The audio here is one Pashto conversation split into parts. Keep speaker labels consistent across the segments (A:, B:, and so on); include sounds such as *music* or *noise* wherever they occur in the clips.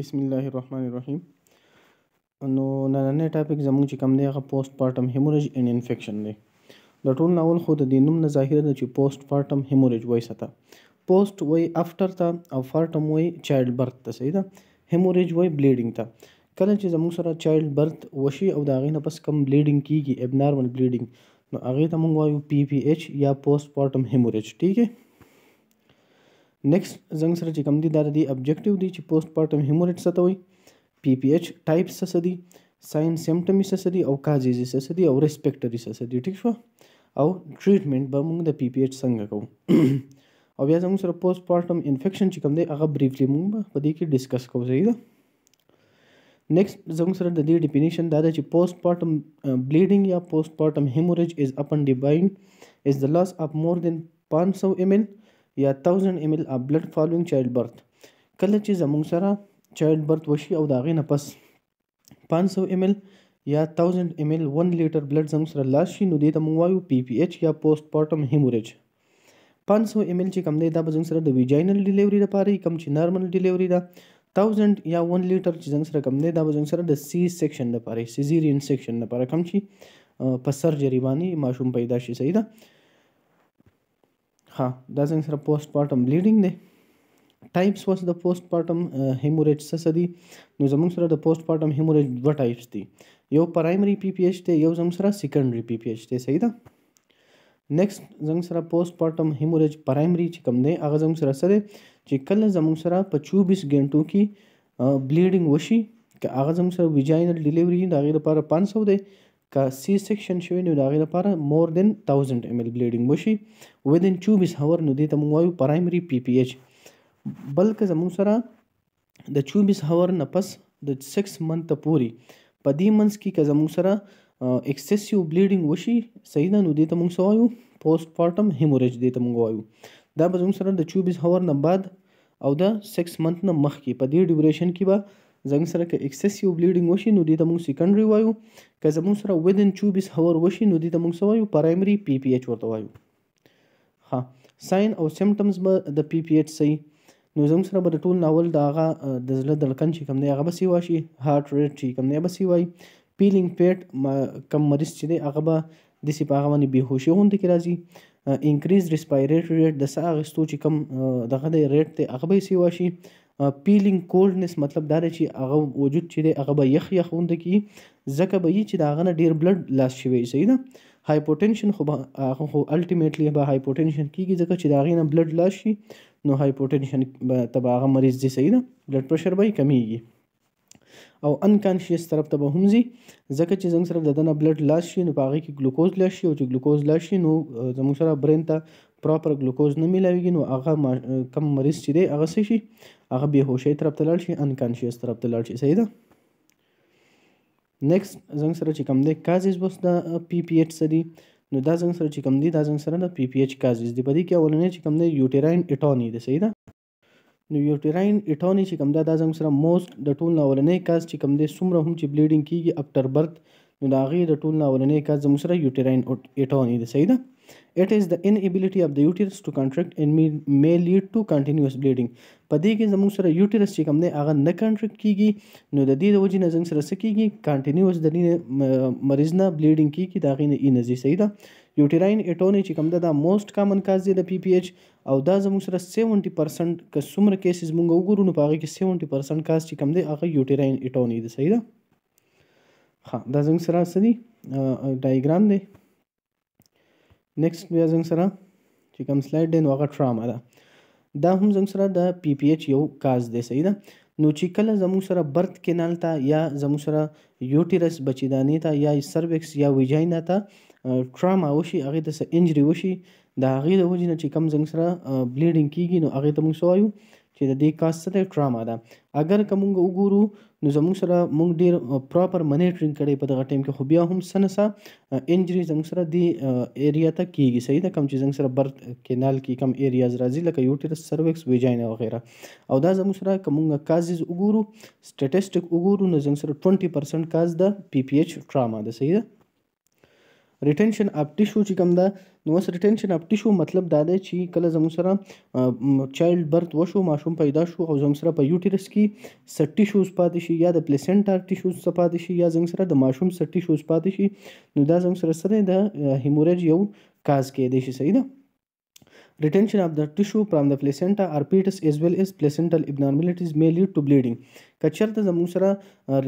A: بسم الله الرحمن الرحیم نو نننې ټاپک زموږ چې کوم دی هغه پوسټ پارټم هیموریج اینډ انفیکشن دی د ټول ناول خو د دې نوم نه ظاهره ده چې پوسټ پارټم هیموریج وایي ستا پوسټ وایي افټر ته او فارټم وایي چایلډ برت ته صحیح ده هیموریج وایي بلیډینګ ته کله چې زموږ سره چایلډ برت وشي او د هغې نه پس کم بلیډینګ کیږي ابنارمل بلیډینګ نو هغې ته موږ وایو پی پی ایچ یا پوسټ پارټم هیموریج ٹھیک ہے نیکسټ زنګ سره چې کوم دي دا د ابجکټیو دي چې پوسټ پارټم هیموریټ څه ته وایي پی پی ایچ ټایپ څه دي ساين سیمټم څه دي او کازیز څه دي او ریسپیکټری څه دي ٹھیک شو او ټریټمنټ به موږ د پی پی ایچ څنګه کوو او بیا زموږ سره پوسټ پارټم انفیکشن چې کوم دی هغه بریفلی موږ په دې کې ډیسکس کوو صحیح ده نیکسټ زموږ سره د دې ډیفینیشن دا ده چې پوسټ پارټم بلیډینګ یا پوسټ پارټم هیموریج از اپن ډیباینډ از د لاس اف مور دین 500 ایم ایل یا 1000 ml of blood following childbirth کله چې زموږ سره childbirth وشي او دا غي نه پس 500 ml یا 1000 ml 1 لیټر بلډ زموږ سره لاس شي نو دې ته موږ وایو پی پی ایچ یا پوسټ پارټم هیموریج 500 ml چې کم دی دا به زموږ سره د ویجاینل ډیلیوري لپاره کم چې نارمل ډیلیوري ده 1000 یا 1 لیټر چې زموږ سره کم دی دا به زموږ سره د سی سیکشن لپاره سیزیرین سیکشن لپاره کم شي په سرجری باندې ماشوم پیدا شي صحیح ده ها دا څنګه سره پوسټ پارټم بلیډینګ دی ټایپس واس د پوسټ پارټم هیموریج څه دي نو زموږ سره د پوسټ پارټم هیموریج دوه ټایپس دي یو پرایمری پی پی ایچ دی یو زموږ سره سیکنډری پی پی ایچ دی صحیح ده نیکسټ زموږ سره پوسټ پارټم هیموریج پرایمری چې کوم دی هغه زموږ سره څه دی چې کله زموږ سره په 24 غنټو کې بلیډینګ وشي که هغه زموږ سره ویجاینل ډیلیوری دی هغه لپاره 500 دی که سی سیکشن شوی نو د هغې لپاره مور دین 1000 ایم ایل بلیډینګ وشي ودن 24 هاور نو دې ته موږ وایو پرایمري پی پی ایچ بلکې زموږ سره د 24 هاور نه پس د 6 منت پوري په دې منځ کې که زموږ سره اکسسیو بلیډینګ وشي صحیح ده نو دې ته موږ څه وایو پوسټ پارټم هیموریج دې ته موږ وایو دا به زموږ سره د 24 هاور نه بعد او د 6 منت نه مخکې په دې ډیوریشن کې به زموږ سره که اکسس یو بلیډینګ وشي نو دې ته موږ سیکنډري وایو که زموږ سره ودن 24 هور وشي نو دې ته موږ څه وایو پرایمري پی پی ایچ ورته وایو ها ساين او سیمټمز به د پی پی ایچ صحیح نو زموږ سره به د ټول ناول د هغه د زړه دړکن چې کوم دی هغه به سیوا شي هارت ریټ چې کوم دی به سیوای پیلینګ پیټ کم مریض چې دی هغه به داسې په هغه باندې بېهوشي غوندې کې راځي انکریز ریسپایریټ ریټ د ساه اخیستو چې کوم دغه دی ریټ دی هغه به یې سیوا شي پیلینګ کولډنس مطلب دا دی چې هغه وجود چې دی هغه به یخ یخ غوندې کیږي ځکه به یي چې د هغه نه ډېر بلډ لاس شوی صحیح ده هایپوټینشن خو هغه خو الټیمیټلی به هایپوټینشن کیږي ځکه چې د هغې نه بلډ لاس شي نو هایپوټینشن ته به هغه مریض ځي صحیح ده بلډ پرشر به یې کمیږي او انکانشیس طرف ته به هم ځي ځکه چې زموږ سره د دنه بلډ لاس شي نو په هغې کې ګلوکوز لاس شي او چې ګلوکوز لاس شي نو زموږ سره برین ته پراپر ګلوکوز نه میلاویږي نو هغه کم مریض چې دی هغه څه شي هغه بې هوشۍ طرف ته لاړ شي انکانشیس طرف ته لاړ شي صحیح ده نیکسټ زنګ سره چې کوم دی کازیز بس دا پی پی ایچ څه دي نو دا زنګ سره چې کوم دی دا زنګ سره د پی پی ایچ کازیز دی په دې کې اولنې چې کوم دی یوټیراین اټونی دی صحیح ده نو یوټیراین اټونی چې کوم دا دا زنګ سره موست د ټول اولنې کاز چې کوم دی څومره هم چې بلیډینګ کیږي اپټر برت نو د هغې د ټولو نه اولنی کس زموږ سره یوټیراین ایټوني دی صحیح ده it is the inability of the uterus to contract and may, may lead to continuous bleeding په دې کې زموږ سره یوټرس چې کوم دی هغه نه کنټرکټ کیږي نو د دې د وجې نه زموږ سره څه کیږي کنټینیوس د دې مریض نه بلیډینګ کیږي د هغې نه انرژي صحیح ده یوټیراین ایټونی چې کوم ده دا موست کامن کاز دی د پی پی ایچ او دا زموږ سره 70 پرسنټ که څومره کیسز مونږ وګورو نو په هغې کې 70 پرسنټ کاز چې کوم دی هغه یوټیراین ایټونی دی صحیح ده ها دا زنګ سره څه دی ډایګرام دی نیکسټ بیا زنګ سره چې کوم سلایډ دی نو هغه ټراما ده دا هم زموږ سره د پی پی ایچ یو کاز دی صحیح ده نو چې کله زموږ سره برت کینال ته یا زموږ سره یوټیرس بچیدانی ته یا سرویکس یا ویجاینا ته ټراما وشي هغې ته څه انجري وشي د هغې د وجې نه چې کم زموږ سره بلیډینګ کیږي نو هغې ته موږ څه وایو چې د دې کاست څه دی ډراما ده اگر که مونږ وګورو نو زموږ سره مونږ ډیر پراپر منیټرینګ کړی په دغه ټایم کې خو بیا هم څه نه څه انجري زموږ سره دې ایریا ته کیږي صحیح ده کوم چې زموږ سره برت کینال کې کوم ایریاز راځي لکه یوټیرس سروکس ویجاینا وغیره او دا زموږ سره که مونږ کازز وګورو سټیټسټیک وګورو نو زموږ سره 20% کاز د پی پی ایچ ټراما ده صحیح ده ریټینشن اف ټیشو چې کوم ده نو اوس ریټینشن اف ټیشو مطلب دا دی چې کله زموږ سره چایلډ برت وشو ماشوم پیدا شو او زموږ سره په یوټیرس کې سټ ټیشوز پاتې شي یا د پلیسنټا ټیشوز څخه پاتې شي یا زموږ سره د ماشوم سټ ټیشوز پاتې شي نو دا زموږ سره سره د هیموریج یو کاز کې دی شي صحیح ده Retention of the tissue from the placenta or fetus as well as placental abnormalities may lead to bleeding. که چیرته زموږ سره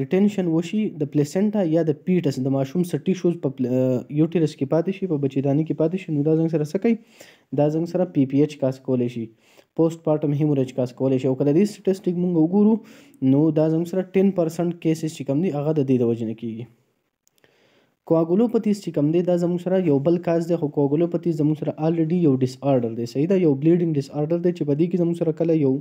A: ریټینشن وشي د پلیسنټا یا د پیټس د ماشوم سر ټیشوز په یوټیرس کې پاتې شي په بچیدانی کې پاتې شي نو دا زنګ سره څه کوي دا زنګ سره پی پی ایچ کاس کولی شي پوسټ پارټم هیمورج کاس کولی شي او کله دې سټیټسټیک موږ وګورو نو دا زموږ سره 10% کیسز چې کم دي هغه د دې د وجې نه کیږي کوګولوپاتیز چې کوم دی دا زموږ سره یو بل کاز دی خو کوګولوپاتیز زموږ سره الریډي یو ډیس آرډر دی صحیح ده یو بلیډینګ ډیس آرډر دی چې په دې کې زموږ سره کله یو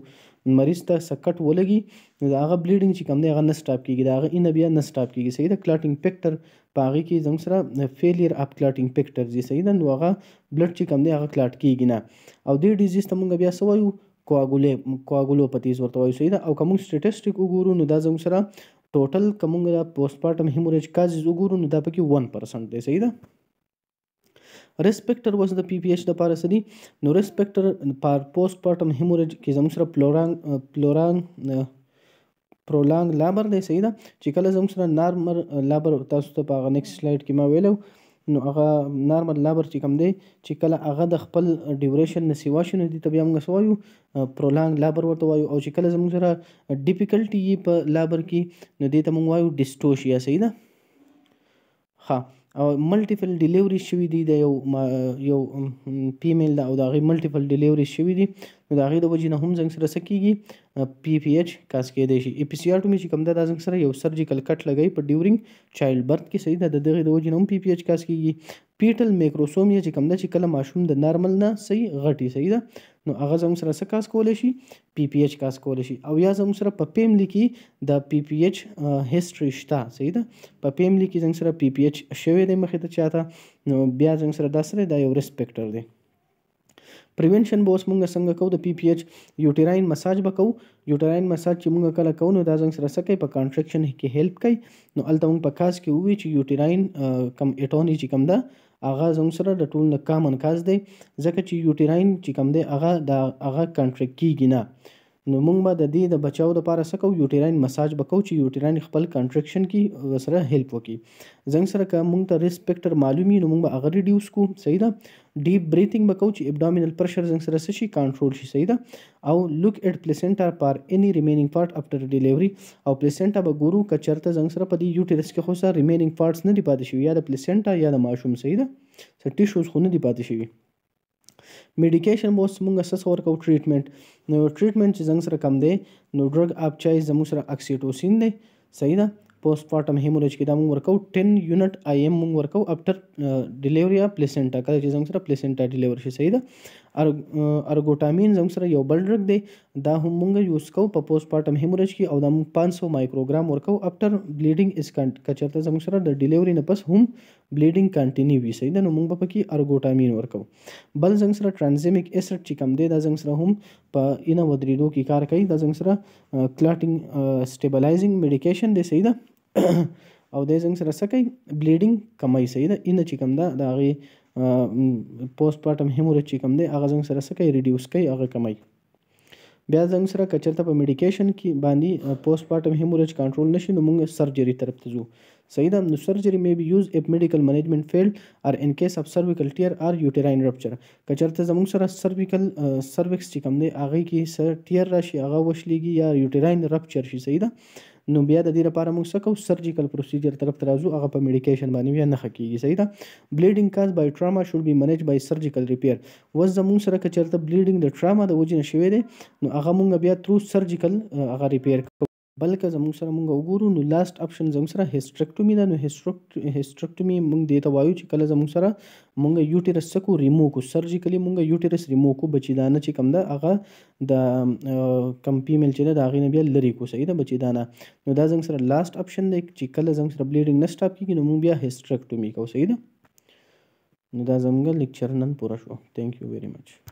A: مریض ته سکټ ولګي نو دا هغه بلیډینګ چې کوم دی هغه نه سټاپ کیږي دا هغه ان بیا نه سټاپ کیږي صحیح ده کلاټینګ فیکټر په هغه کې زموږ سره فیلیر اپ کلاټینګ فیکټر دی صحیح ده نو هغه بلډ چې کوم دی هغه کلاټ کیږي نه او دې ډیزیز ته موږ بیا سوایو کواګولې کواګولوپاتیز ورته وایو صحیح ده او کوم سټیټیسټیک وګورو نو دا زموږ سره ټوټل کومه د پوسټ پارټم هیموریج کازز وګورو نو دا پکې 1% دی صحیح ده ریسپیکټر وز د پی پی ایچ لپاره سدي نو ریسپیکټر پار پوسټ پارټم هیموریج کې زموږ سره پلورانګ پلورانګ پرولانګ لابر دی صحیح ده چې کله زموږ سره نارمل لابر تاسو ته په هغه نیکسټ سلایډ کې ما ویلو نو هغه نارمل لابر چې کوم دی چې کله هغه د خپل ډیوریشن نه سیوا شي نو دې ته بیا موږ څه وایو پرولانګ لابر ورته وایو او چې کله زموږ سره ډیفیکلټي یي په لابر کې نو دې ته موږ وایو ډیسټوشیا صحیح ده ها او ملټیپل ډیلیوري شوي دي د یو یو فیمیل دا او د هغې ملټیپل ډیلیوري شوي دي نو د هغې د وجې نه هم زنګ سره څه کیږي پی پی ایچ کاس کیدای شي اپیسیاټومي چې کوم ده دا زنګ سره یو سرجیکل کټ لګوي په ډیورینګ چایلډ برت کې صحیح ده د دغې د وجې نه هم پی پی ایچ کاس کیږي پیټل میکروسوم چې کوم ده چې کله ماشوم د نارمل نه صحیح غټي صحیح ده نو هغه زموږ سره څه کاس کولی شي پی پی ایچ کاس کولی شي او یا زموږ سره په پیملی کې د پی پی ایچ هیستري شته صحیح ده په پیملی کې زموږ سره پی پی ایچ شوی دی مخې ته چاته نو بیا زموږ سره دا سره دا یو ریسپیکټر دی پریونشن به اوس مونږ څنګه کوو د پی پی ایچ یوټیراین مساج به کوو یوټیراین مساج چې مونږ کله کوو نو دا زنګ سره څه کوي په کانټرکشن کې هیلپ کوي نو الته مونږ په کاس کې ووی چې یوټیراین کم اټونی چې کم ده اغه زموږ سره د ټول نه کامن کاز دی ځکه چې یوټیراین چې کم دی اغه د اغه کانټرکټ کیږي نه نو موږ به د دې د بچاو لپاره څه کوو یوټیراین مساج به کوو چې یوټیراین خپل کنټرکشن کې سره هیلپ وکړي زنګ سره که موږ ته ریسک فیکټر معلومي نو موږ به هغه ریډیوس کوو صحیح ده ډیپ بریثینګ به کوو چې ابډامینل پرشر زنګ سره څه شي کنټرول شي صحیح ده او لوک اټ پلیسنټا پر اني ریمینینګ پارت افټر ډیلیوري او پلیسنټا به ګورو که چرته زنګ سره په دې یوټیرس کې خو سره ریمینینګ پارتس نه دی پاتې شوی یا د پلیسنټا یا د ماشوم صحیح ده څه ټیشوز خو نه دی پاتې شوی میډیکیشن مو موږ سس ورکو ټریټمنټ نو ټریټمنټ چې زنګ سره کم دی نو ډرګ اپ چای زموږ سره اکسیټوسین دی صحیح ده پوسټ پارټم هیموریج کې دا موږ ورکو 10 یونټ آی ایم موږ ورکو افټر ډیلیوري اف پلیسنټا کله چې زموږ سره پلیسنټا ډیلیور شي صحیح ده ارګوټامین زموږ سره یو بل ډرګ دی دا هم موږ یوز کوو په پوسټ پارټم هیمورج کې او دا موږ 500 مایکروګرام ورکو افټر بلیډینګ از کنټ کچرته زموږ سره د ډیلیوري نه پس هم بلیډینګ کنټینیو وي صحیح ده نو موږ به پکې ارګوټامین ورکو بل زموږ سره ترانزیمیک اسټ چې کم دی دا زموږ سره هم په اینه ودرېدو کې کار کوي دا زموږ سره کلاټینګ سټیبلایزینګ میډیکیشن دی صحیح ده *coughs* او د زنګ سره سکی بلیډینګ کمای صحیح ده ان چې کم ده د هغه پوسټ پارټم هیمورج چې کوم دی هغه زنګ سره څه کوي ریډیوس کوي هغه کمای بیا زنګ سره کچرته په میډیکیشن کې باندې پوسټ پارټم هیمورج کنټرول نشي نو موږ سرجری طرف ته ځو صحیح ده نو سرجری مې بي یوز اف میډیکل منیجمنت فیلډ ار ان کیس اف سرویکل ټیر ار یوټراین رپچر کچرته زموږ سره سرویکل سروکس چې کوم دی هغه کې سر ټیر راشي هغه وشلېږي یا یوټراین رپچر شي صحیح ده نو بیا د دې لپاره موږ څه کوو سرجیکل پروسیجر طرف ته راځو هغه په میډیکیشن باندې بیا نه کیږي صحیح ده بلیډینګ کاز بای ټراما شول بی منیج بای سرجیکل ریپیر وز زموږ سره کچرته بلیډینګ د ټراما د وجې نه شوی دی نو هغه موږ بیا ترو سرجیکل هغه ریپیر کوو بلکې زموږ سره مونږ وګورو نو لاست اپشن زموږ سره هیسټریکټومي ده نو هیسټریکټومي مونږ دې ته وایو چې کله زموږ سره مونږ یوټیرس کو ریمو کو سرجیکلی مونږ یوټیرس ریمو کو بچیدانه چې کم ده هغه د کم فیمیل چې ده د هغې نه بیا لرې کو صحیح ده بچیدانه نو دا زموږ سره لاست اپشن دی چې کله زموږ سره بلیډینګ نه سټاپ کېږي نو مونږ بیا هیسټریکټومي کوو صحیح ده نو دا زموږ لیکچر نن پوره شو تھینک یو ویری مچ